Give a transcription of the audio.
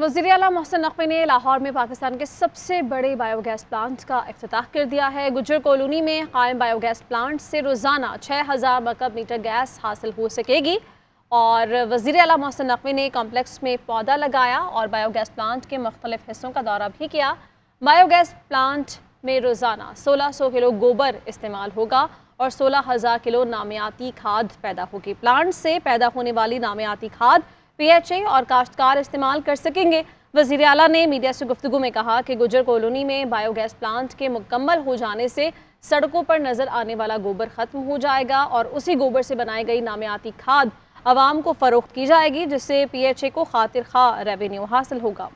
वजी अला मोहसिन नकवी ने लाहौर में पाकिस्तान के सबसे बड़े बायोगैस प्लांट का अफ्ताह कर दिया है गुजर कॉलोनी में कायम बायोगैस प्लांट से रोज़ाना छः हज़ार मकब मीटर गैस हासिल हो सकेगी और वजी अला मोहसन नकवी ने कॉम्प्लेक्स में पौधा लगाया और बायोगैस प्लांट के मुख्तलिफ हिस्सों का दौरा भी किया बायोगैस प्लांट में रोज़ाना सोलह सौ किलो गोबर इस्तेमाल होगा और सोलह हज़ार किलो नामियाती खाद पैदा होगी प्लांट से पैदा होने वाली नामियाती खाद पीएचए और काश्तकार इस्तेमाल कर सकेंगे वजीर अला ने मीडिया से गुफ्तु में कहा कि गुजर कॉलोनी में बायोगैस प्लांट के मुकम्मल हो जाने से सड़कों पर नज़र आने वाला गोबर ख़त्म हो जाएगा और उसी गोबर से बनाई गई नामियाती खाद आवाम को फ़रोख्त की जाएगी जिससे पी एच ए को खातिर खा रेवेन्यू हासिल होगा